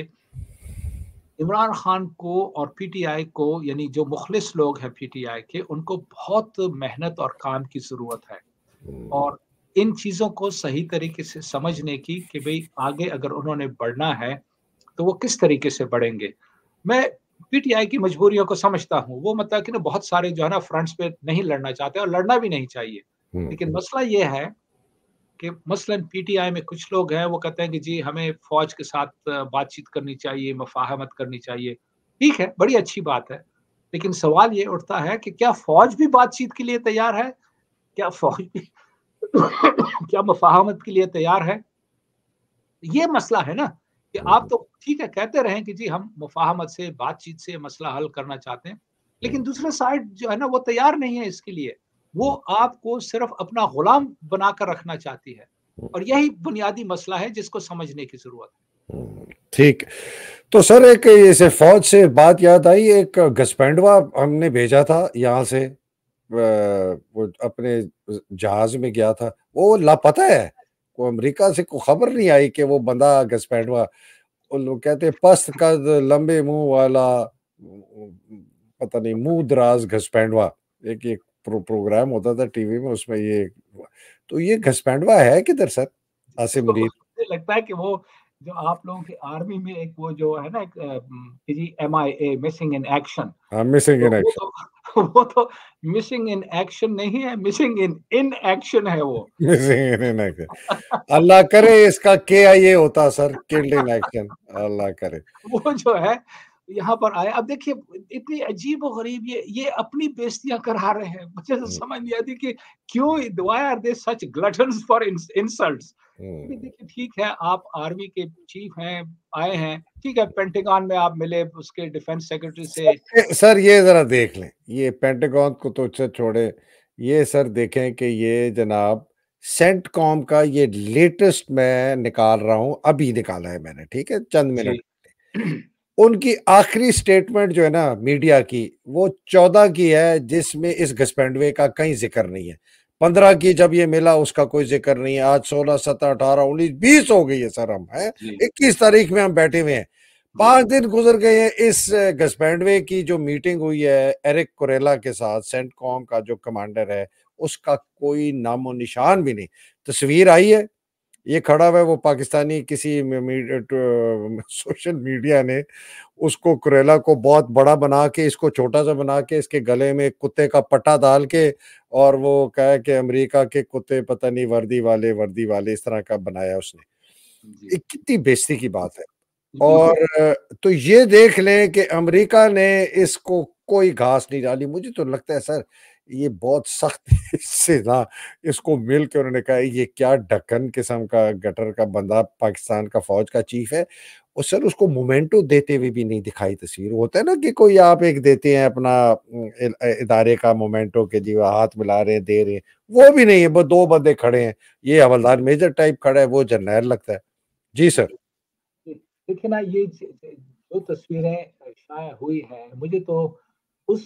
इमरान खान को और पीटीआई को यानी जो मुखलिस लोग हैं पीटीआई के उनको बहुत मेहनत और काम की ज़रूरत है हम्म। और इन चीज़ों को सही तरीके से समझने की कि भाई आगे अगर उन्होंने बढ़ना है तो वो किस तरीके से बढ़ेंगे मैं पीटीआई की मजबूरियों को समझता हूँ वो मतलब कि ना बहुत सारे जो है ना फ्रंट्स पे नहीं लड़ना चाहते और लड़ना भी नहीं चाहिए हम्म। लेकिन मसला ये है कि मसलन पीटीआई में कुछ लोग हैं वो कहते हैं कि जी हमें फौज के साथ बातचीत करनी चाहिए मफाहमत करनी चाहिए ठीक है बड़ी अच्छी बात है लेकिन सवाल ये उठता है कि क्या फौज भी बातचीत के लिए तैयार है क्या फौज भी क्या मफाहमत के लिए तैयार है ये मसला है ना कि आप तो ठीक है कहते रहे कि जी हम मुफाहमत से बातचीत से मसला हल करना चाहते हैं लेकिन दूसरा साइड जो है ना वो तैयार नहीं है इसके लिए वो आपको सिर्फ अपना गुलाम बनाकर रखना चाहती है और यही बुनियादी मसला है जिसको समझने की जरूरत है हम्म, ठीक तो सर एक इसे फौज से बात याद आई एक गस्पेंडवा हमने भेजा था यहाँ से वो अपने जहाज में गया था वो लापता है को अमेरिका से कोई खबर नहीं आई कि वो बंदा घसपैंडवा लोग कहते पस्त कद लंबे मुंह वाला पता नहीं मुंह दराज घसपेंडवा एक एक प्रो, प्रोग्राम होता था टीवी में उसमें ये तो ये घसपैंडवा है किधर सर आसिम तो लगता है कि वो जो आप लोगों की आर्मी में एक वो जो है ना एक जी M I A missing in action missing in action वो तो मिसिंग इन एक्शन नहीं है मिसिंग इन इन एक्शन है वो मिसिंग इन इन एक्शन अल्लाह करे इसका के आई ए होता सर किल्ड इन एक्शन अल्लाह करे वो जो है यहाँ पर आए अब देखिए इतनी अजीब और गरीब ये ये अपनी बेस्तियां करा रहे हैं मुझे तो हम्म। समझ नहीं आती कि क्यों why are they such glutton for insult देखिए ठीक है आप आर्मी के चीफ हैं आए हैं ठीक है पेंटेगॉन में आप मिले उसके डिफेंस सेक्रेटरी से सर ये जरा देख लें ये पेंटेगॉन को तो अच्छा छोड़े ये सर देखें कि ये जनाब सेंट कॉम का ये लेटेस्ट मैं निकाल रहा हूँ अभी निकाला है मैंने ठीक है चंद मिनट उनकी आखिरी स्टेटमेंट जो है ना मीडिया की वो चौदह की है जिसमें इस घसपेंडवे का कहीं जिक्र नहीं है पंद्रह की जब ये मिला उसका कोई जिक्र नहीं है आज सोलह सत्रह अठारह उन्नीस बीस हो गई है सर हम है इक्कीस तारीख में हम बैठे हुए हैं पांच दिन गुजर गए हैं इस घसपेंडवे की जो मीटिंग हुई है एरिक कुरेला के साथ सेंट कॉम का जो कमांडर है उसका कोई नामो निशान भी नहीं तस्वीर आई है ये खड़ा हुआ वो पाकिस्तानी किसी सोशल मीडिया ने उसको करेला को बहुत बड़ा बना के इसको छोटा सा बना के इसके गले में कुत्ते का पट्टा डाल के और वो कहे कि अमेरिका के कुत्ते पता नहीं वर्दी वाले वर्दी वाले इस तरह का बनाया उसने कितनी बेजती की बात है और तो ये देख लें कि अमेरिका ने इसको कोई घास नहीं डाली मुझे तो लगता है सर ये बहुत सख्त से था इसको मिल के उन्होंने कहा ये क्या ढक्कन किस्म का गटर का बंदा पाकिस्तान का फौज का चीफ है और सर उसको मोमेंटो देते हुए भी भी नहीं दिखाई तस्वीर होता है ना कि कोई आप एक देते हैं अपना इदारे का मोमेंटो के जी हाथ मिला रहे हैं दे रहे हैं वो भी नहीं है बस दो बंदे खड़े हैं ये हवलदार मेजर टाइप खड़ा है वो जनरल लगता है जी सर देखिए ना ये जो तस्वीरें शाया हुई है मुझे तो उस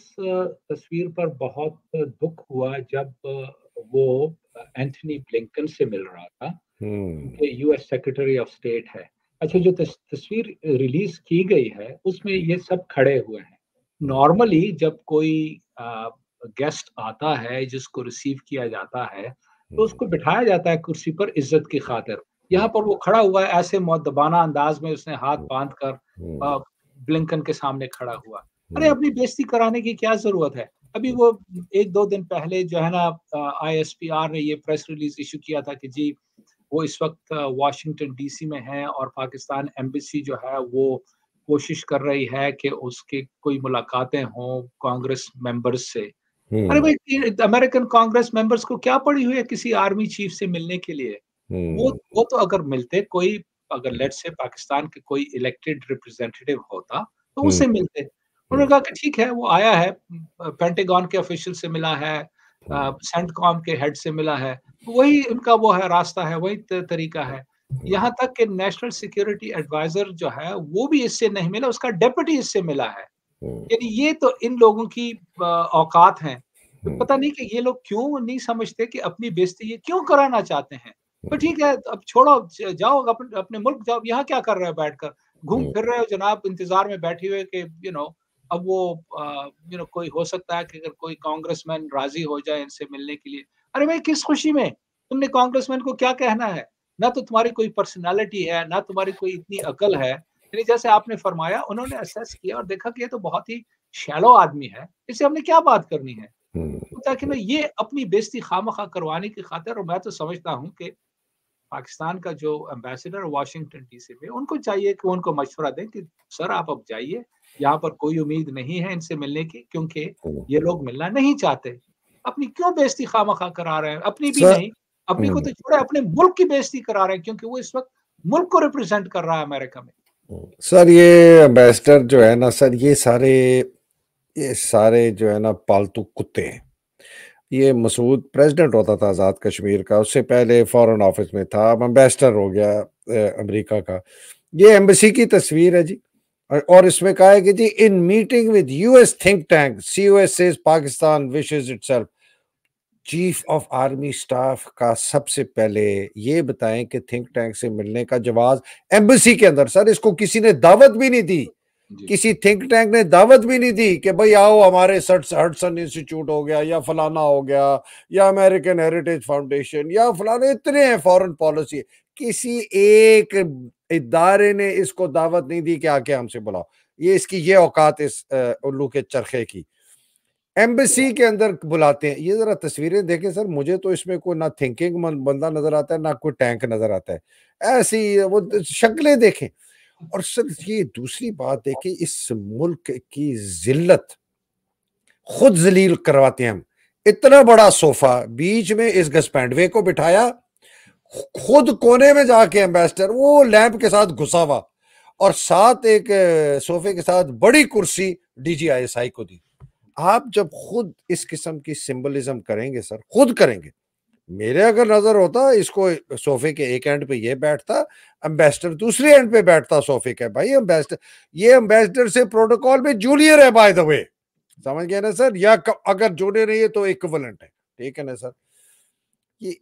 तस्वीर पर बहुत दुख हुआ जब वो एंथनी ब्लिंकन से मिल रहा था hmm. US secretary of state है अच्छा जो तस्वीर रिलीज की गई है उसमें ये सब खड़े हुए हैं नॉर्मली जब कोई गेस्ट आता है जिसको रिसीव किया जाता है तो हम्म। उसको बिठाया जाता है कुर्सी पर इज्जत की खातिर यहाँ पर वो खड़ा हुआ है ऐसे मौत अंदाज में उसने हाथ बांध कर ब्लिंकन के सामने खड़ा हुआ अरे अपनी बेजती कराने की क्या जरूरत है अभी वो एक दो दिन पहले जो है ना आई एस पी आर ने ये प्रेस रिलीज इशू किया था कि जी वो इस वक्त वाशिंगटन डीसी में है और पाकिस्तान एम्बेसी जो है वो कोशिश कर रही है कि उसके कोई मुलाकातें हों कांग्रेस मेंबर्स से हम्म। अरे भाई अमेरिकन कांग्रेस मेंबर्स को क्या पड़ी हुई है किसी आर्मी चीफ से मिलने के लिए हम्म। वो वो तो अगर मिलते कोई अगर लेट से पाकिस्तान के कोई इलेक्टेड रिप्रेजेंटेटिव होता तो हम्म। उसे मिलते उन्होंने हम्म। कहा कि ठीक है वो आया है पेंटेगॉन के ऑफिशियल से मिला है सेंटकॉम हाँ। के हेड से मिला है वही उनका वो है रास्ता है वही तरीका है हाँ। यहाँ तक कि नेशनल सिक्योरिटी एडवाइजर जो है वो भी इससे नहीं मिला उसका डेप्यूटी इससे मिला है हाँ। यानी ये तो इन लोगों की औकात है तो पता नहीं कि ये लोग क्यों नहीं समझते कि अपनी बेजती ये क्यों कराना चाहते हैं तो ठीक है अब छोड़ो जाओ अपने अपने मुल्क जाओ यहाँ क्या कर रहे हो बैठकर घूम फिर रहे हो जनाब इंतजार में बैठे हुए कि यू नो अब वो यू नो कोई हो सकता है कि अगर कोई कांग्रेसमैन राजी हो जाए इनसे मिलने के लिए अरे भाई किस खुशी में तुमने कांग्रेसमैन को क्या कहना है ना तो तुम्हारी कोई पर्सनालिटी है ना तुम्हारी कोई इतनी अकल है यानी जैसे आपने फरमाया उन्होंने असेस किया और देखा कि ये तो बहुत ही शैलो आदमी है इससे हमने क्या बात करनी है हम्म। ताकि मैं ये अपनी बेजती खाम खा करवाने की खातिर और मैं तो समझता हूँ कि पाकिस्तान का जो एम्बेसडर वाशिंगटन डीसी में उनको चाहिए कि उनको मशवरा दें कि सर आप अब जाइए यहाँ पर कोई उम्मीद नहीं है इनसे मिलने की क्योंकि हम्म। ये लोग मिलना नहीं चाहते अपनी क्यों बेजती खाम खा करा रहे हैं अपनी भी नहीं अपनी को तो हम्म। छोड़े अपने मुल्क की बेजती करा रहे हैं क्योंकि वो इस वक्त मुल्क को रिप्रेजेंट कर रहा है अमेरिका में हम्म। सर ये अम्बेसडर जो है ना सर ये सारे ये सारे जो है ना पालतू कुत्ते हैं ये मसूद प्रेसिडेंट होता था आज़ाद कश्मीर का उससे पहले फॉरेन ऑफिस में था अब अम्बेसडर हो गया अमेरिका का ये एम्बेसी की तस्वीर है जी और इसमें कहा है कि जी in meeting with US think tank CUS says Pakistan wishes it chief of army staff का सबसे पहले ये बताएं कि थिंक टैंक से मिलने का जवाब एम्बेसी के अंदर सर इसको किसी ने दावत भी नहीं दी किसी थिंक टैंक ने दावत भी नहीं दी कि भाई आओ हमारे सट्स इंस्टीट्यूट हो गया या फलाना हो गया या अमेरिकन हेरिटेज फाउंडेशन या फलाना इतने हैं फॉरेन पॉलिसी किसी एक इदारे ने इसको दावत नहीं दी कि आके हमसे बुलाओ ये इसकी ये औकात इस उल्लू के चरखे की एम्बेसी के अंदर बुलाते हैं ये जरा तस्वीरें देखें सर मुझे तो इसमें कोई ना थिंकिंग बंदा नजर आता है ना कोई टैंक नजर आता है ऐसी वो शक्लें देखें और सर ये दूसरी बात है कि इस मुल्क की जिल्लत खुद जलील करवाते हैं हम इतना बड़ा सोफा बीच में इस गस्पैंडवे को बिठाया खुद कोने में जाके एम्बेसडर वो लैंप के साथ घुसा हुआ और साथ एक सोफे के साथ बड़ी कुर्सी डीजीआईएसआई को दी आप जब खुद इस किस्म की सिंबलिज्म करेंगे सर खुद करेंगे मेरे अगर नजर होता इसको सोफे के एक एंड पे ये बैठता अम्बेसडर दूसरे एंड पे बैठता सोफे के भाई अम्बेसडर ये अम्बेसडर से प्रोटोकॉल में जूनियर है बाय द वे समझ गया ना सर या अगर जूनियर है तो इक्वलेंट है ठीक है ना सर ये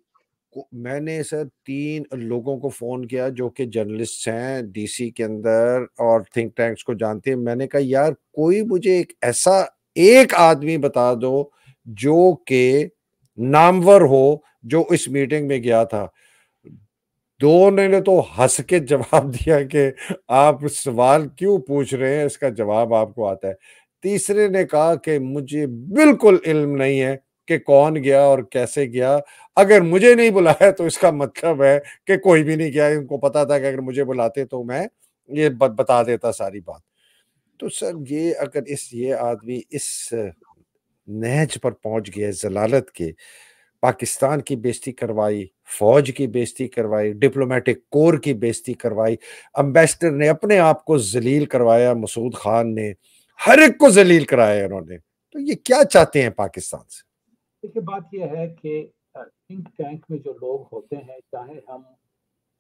मैंने सर तीन लोगों को फोन किया जो कि जर्नलिस्ट हैं डीसी के अंदर और थिंक टैंक्स को जानते हैं मैंने कहा यार कोई मुझे एक ऐसा एक आदमी बता दो जो के नामवर हो जो इस मीटिंग में गया था दोनों ने तो हंस के जवाब दिया कि आप सवाल क्यों पूछ रहे हैं इसका जवाब आपको आता है तीसरे ने कहा कि मुझे बिल्कुल इल्म नहीं है कि कौन गया और कैसे गया अगर मुझे नहीं बुलाया तो इसका मतलब है कि कोई भी नहीं गया उनको पता था कि अगर मुझे बुलाते तो मैं ये बता देता सारी बात तो सर ये अगर इस ये आदमी इस नहज पर पहुंच गया जलालत के पाकिस्तान की बेजती करवाई फौज की बेजती करवाई डिप्लोमेटिक कोर की बेजती करवाई अम्बेसडर ने अपने आप को जलील करवाया मसूद खान ने हर एक को जलील कराया उन्होंने तो ये क्या चाहते हैं पाकिस्तान से देखिए बात यह है कि थिंक टैंक में जो लोग होते हैं चाहे हम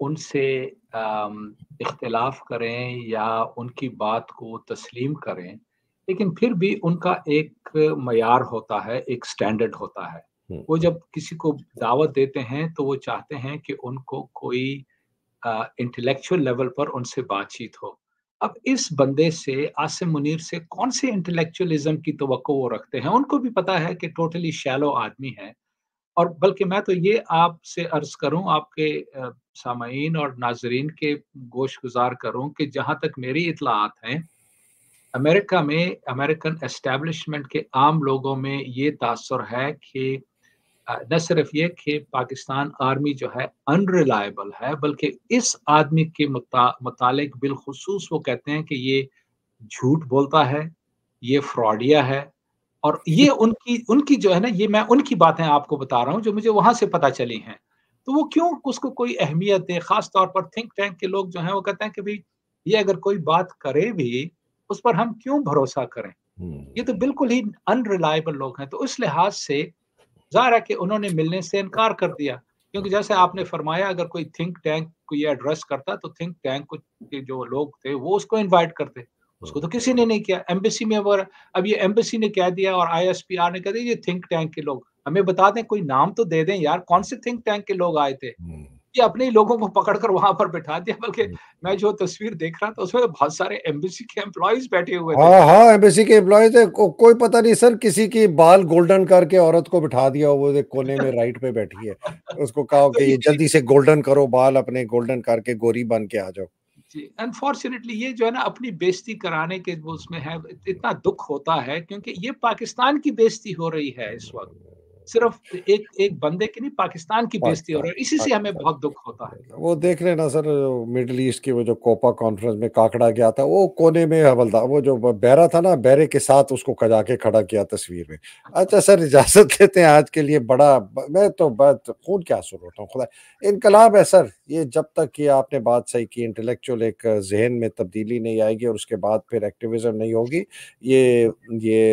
उनसे इख्तलाफ करें या उनकी बात को तस्लीम करें लेकिन फिर भी उनका एक मैार होता है एक स्टैंडर्ड होता है हम्म। वो जब किसी को दावत देते हैं तो वो चाहते हैं कि उनको कोई इंटेलेक्चुअल लेवल पर उनसे बातचीत हो अब इस बंदे से आसिम मुनीर से कौन से इंटेलेक्चुअलिज्म की तो वो रखते हैं उनको भी पता है कि टोटली शैलो आदमी है और बल्कि मैं तो ये आपसे अर्ज करूं आपके सामीन और नाजरीन के गोश गुजार करूं कि जहां तक मेरी इतलात हैं अमेरिका में अमेरिकन एस्टेब्लिशमेंट के आम लोगों में ये तासर है कि न सिर्फ ये कि पाकिस्तान आर्मी जो है अनरिलायबल है बल्कि इस आदमी के मुतालिक बिलखसूस वो कहते हैं कि ये झूठ बोलता है ये फ्रॉडिया है और ये उनकी उनकी जो है ना ये मैं उनकी बातें आपको बता रहा हूँ जो मुझे वहां से पता चली हैं तो वो क्यों उसको कोई अहमियत है खास तौर पर थिंक टैंक के लोग जो हैं वो कहते हैं कि भाई ये अगर कोई बात करे भी उस पर हम क्यों भरोसा करें हम्म। ये तो बिल्कुल ही अनरिलायबल लोग हैं तो उस लिहाज से जाहिर है कि उन्होंने मिलने से इनकार कर दिया क्योंकि जैसे आपने फरमाया अगर कोई थिंक टैंक को ये एड्रेस करता तो थिंक टैंक के जो लोग थे वो उसको इनवाइट करते उसको तो किसी ने नहीं किया एम्बेसी में वो अब ये एम्बेसी ने कह दिया और आर ने कह दिया ये थिंक टैंक के लोग हमें बता दें कोई नाम तो दे दें यार कौन से थिंक टैंक के लोग आए थे हम्म। कि अपने ही लोगों को पकड़कर वहां पर बिठा दिया बल्कि हम्म। मैं जो तस्वीर देख रहा था उसमें तो बहुत सारे एम्बेसी के एम्प्लॉयज बैठे हुए थे हाँ हाँ एम्बेसी के एम्प्लॉयज है को, कोई पता नहीं सर किसी की बाल गोल्डन करके औरत को बिठा दिया वो एक कोने में राइट पे बैठी है उसको कहा कि तो ये जल्दी से गोल्डन करो बाल अपने गोल्डन करके गोरी बन के आ जाओ जी अनफॉर्चुनेटली ये जो है ना अपनी बेजती कराने के वो उसमें है इतना दुख होता है क्योंकि ये पाकिस्तान की बेजती हो रही है इस वक्त सिर्फ एक एक बंदे की नहीं पाकिस्तान की बेइज्जती हो रही है इसी से हमें बहुत दुख होता है वो देख लेना सर मिडिल ईस्ट की वो जो कोपा कॉन्फ्रेंस में काकड़ा गया था वो कोने में हवलदार वो जो बैरा था ना बैरे के साथ उसको कजा के खड़ा किया तस्वीर में अच्छा सर इजाजत देते हैं आज के लिए बड़ा मैं तो बहुत खून क्या सुन रहा हूँ खुदा इनकलाब है सर ये जब तक कि आपने बात सही की इंटेलेक्चुअल एक जहन में तब्दीली नहीं आएगी और उसके बाद फिर एक्टिविज्म नहीं होगी ये ये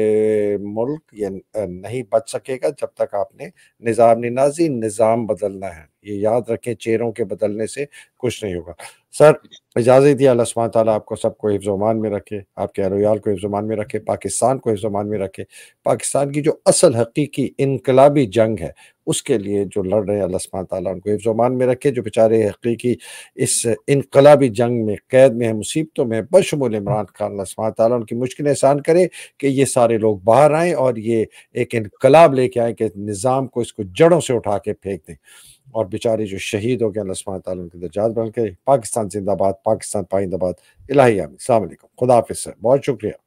मुल्क ये नहीं बच सकेगा जब तक तक आपने निज़ाम नाजी निज़ाम बदलना है ये याद रखें चेहरों के बदलने से कुछ नहीं होगा सर इजाज़त दिया अल्लाह सुबह ताली आपको सबको हिफ्जमान में रखे आपके अरोयाल को हिफ्जमान में रखे पाकिस्तान को हिफ्जमान में रखे पाकिस्तान की जो असल हकीकी इनकलाबी जंग है उसके लिए जो लड़ रहे हैं अल्लाह सुबह ताली उनको हिफ्जमान में रखे जो बेचारे हकीकी इस इनकलाबी जंग में कैद में है मुसीबतों में बशमुल इमरान खान अल्लाह सुबह ताली उनकी मुश्किलें आसान करे कि ये सारे लोग बाहर आएँ और ये एक इनकलाब लेके आए कि निज़ाम को इसको जड़ों से उठा के फेंक दें और बेचारे जो शहीद हो गए उनके दर्जात बन गए पाकिस्तान जिंदाबाद पाकिस्तान पाइंदाबाद इलाही आमीन खुदा बहुत शुक्रिया